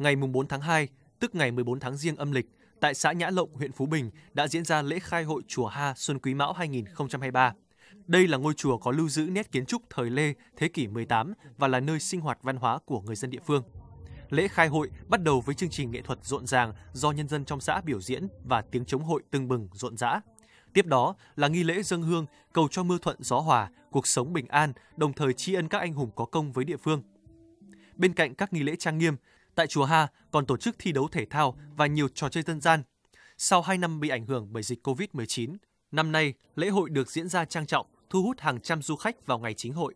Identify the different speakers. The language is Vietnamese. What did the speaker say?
Speaker 1: ngày 4 tháng 2, tức ngày 14 tháng Giêng âm lịch, tại xã Nhã Lộng, huyện Phú Bình đã diễn ra lễ khai hội chùa Ha Xuân Quý Mão 2023. Đây là ngôi chùa có lưu giữ nét kiến trúc thời Lê thế kỷ 18 và là nơi sinh hoạt văn hóa của người dân địa phương. Lễ khai hội bắt đầu với chương trình nghệ thuật rộn ràng do nhân dân trong xã biểu diễn và tiếng chống hội tưng bừng rộn rã. Tiếp đó là nghi lễ dân hương, cầu cho mưa thuận gió hòa, cuộc sống bình an, đồng thời tri ân các anh hùng có công với địa phương. Bên cạnh các nghi lễ trang nghiêm, Tại Chùa Ha còn tổ chức thi đấu thể thao và nhiều trò chơi dân gian. Sau 2 năm bị ảnh hưởng bởi dịch COVID-19, năm nay lễ hội được diễn ra trang trọng, thu hút hàng trăm du khách vào ngày chính hội.